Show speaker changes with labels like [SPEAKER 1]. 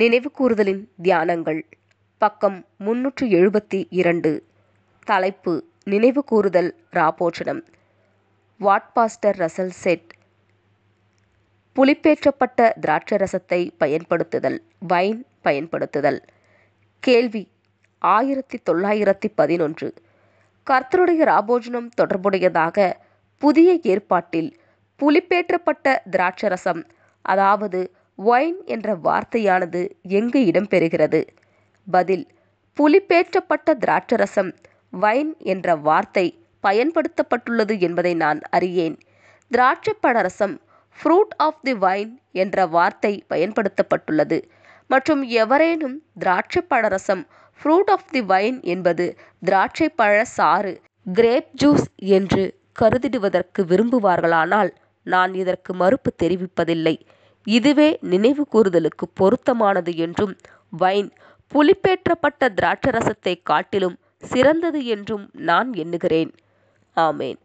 [SPEAKER 1] நினைவு கூறுதலின் தியானங்கள் பக்கம் முன்னூற்று எழுபத்தி இரண்டு தலைப்பு நினைவு கூறுதல் ராபோஜனம் வாட்பாஸ்டர் ரசல் செட் புளிப்பேற்றப்பட்ட திராட்சை ரசத்தை பயன்படுத்துதல் வைன் பயன்படுத்துதல் கேள்வி ஆயிரத்தி தொள்ளாயிரத்தி பதினொன்று கர்த்தருடைய ராபோஜனம் தொடர்புடையதாக புதிய ஏற்பாட்டில் புளிப்பேற்றப்பட்ட திராட்சரசம் அதாவது ஒயின் என்ற வார்த்தையானது எங்கு இடம்பெறுகிறது பதில் புலிப்பேற்றப்பட்ட திராட்சரசம் வைன் என்ற வார்த்தை பயன்படுத்தப்பட்டுள்ளது என்பதை நான் அறியேன் திராட்சைப்பழரசம் ஃப்ரூட் ஆஃப் தி வைன் என்ற வார்த்தை பயன்படுத்தப்பட்டுள்ளது மற்றும் எவரேனும் திராட்சைப்பழரசம் ஃப்ரூட் ஆஃப் தி வைன் என்பது திராட்சைப்பழ சாறு கிரேப் ஜூஸ் என்று கருதிடுவதற்கு விரும்புவார்களானால் நான் இதற்கு மறுப்பு தெரிவிப்பதில்லை இதுவே நினைவு கூறுதலுக்கு பொருத்தமானது என்றும் வைன் புளிப்பேற்றப்பட்ட திராட்சரசத்தை காட்டிலும் சிறந்தது என்றும் நான் எண்ணுகிறேன் ஆமேன்